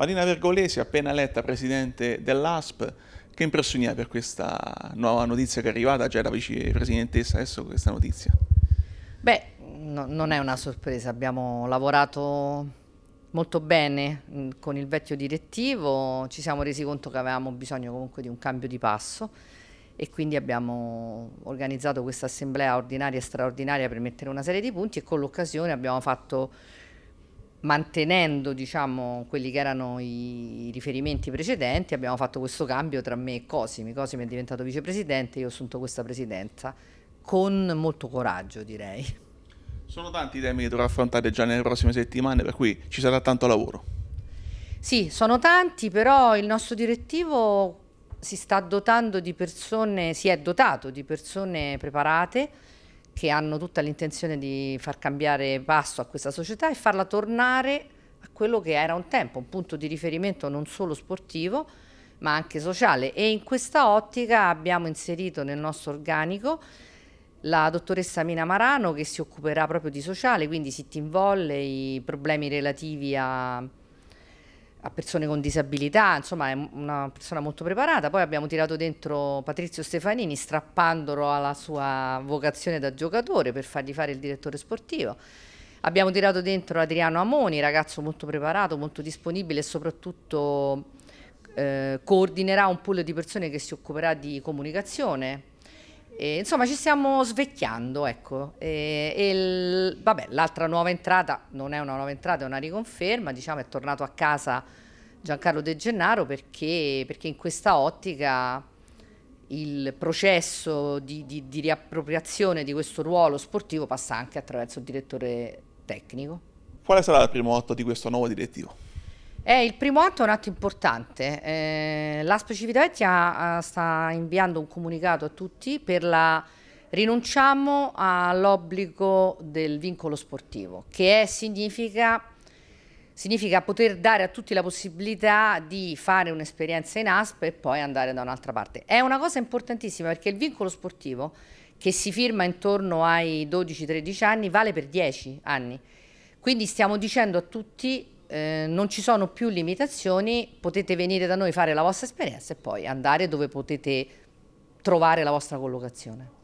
Marina Vergolesi, appena eletta presidente dell'ASP, che impressioni hai per questa nuova notizia che è arrivata? Già era vicepresidentessa adesso questa notizia. Beh, no, non è una sorpresa, abbiamo lavorato molto bene mm, con il vecchio direttivo, ci siamo resi conto che avevamo bisogno comunque di un cambio di passo e quindi abbiamo organizzato questa assemblea ordinaria e straordinaria per mettere una serie di punti e con l'occasione abbiamo fatto mantenendo diciamo, quelli che erano i riferimenti precedenti abbiamo fatto questo cambio tra me e Cosimi Cosimi è diventato vicepresidente e io ho assunto questa presidenza con molto coraggio direi sono tanti i temi che dovrò affrontare già nelle prossime settimane per cui ci sarà tanto lavoro sì sono tanti però il nostro direttivo si sta dotando di persone si è dotato di persone preparate che hanno tutta l'intenzione di far cambiare passo a questa società e farla tornare a quello che era un tempo, un punto di riferimento non solo sportivo ma anche sociale e in questa ottica abbiamo inserito nel nostro organico la dottoressa Mina Marano che si occuperà proprio di sociale, quindi sitting volley, problemi relativi a, a persone con disabilità, insomma è una persona molto preparata. Poi abbiamo tirato dentro Patrizio Stefanini strappandolo alla sua vocazione da giocatore per fargli fare il direttore sportivo. Abbiamo tirato dentro Adriano Amoni, ragazzo molto preparato, molto disponibile e soprattutto eh, coordinerà un pool di persone che si occuperà di comunicazione e, eh, insomma, ci stiamo svecchiando, ecco. Eh, e, e il, vabbè, l'altra nuova entrata non è una nuova entrata, è una riconferma. Diciamo, è tornato a casa Giancarlo De Gennaro perché, perché in questa ottica il processo di, di, di riappropriazione di questo ruolo sportivo passa anche attraverso il direttore tecnico. Quale sarà il primo atto di questo nuovo direttivo? Eh, il primo atto è un atto importante. Eh, L'Aspo Civitavecchia sta inviando un comunicato a tutti per la rinunciamo all'obbligo del vincolo sportivo, che è, significa, significa, poter dare a tutti la possibilità di fare un'esperienza in ASP e poi andare da un'altra parte. È una cosa importantissima perché il vincolo sportivo che si firma intorno ai 12-13 anni vale per 10 anni. Quindi stiamo dicendo a tutti eh, non ci sono più limitazioni, potete venire da noi, fare la vostra esperienza e poi andare dove potete trovare la vostra collocazione.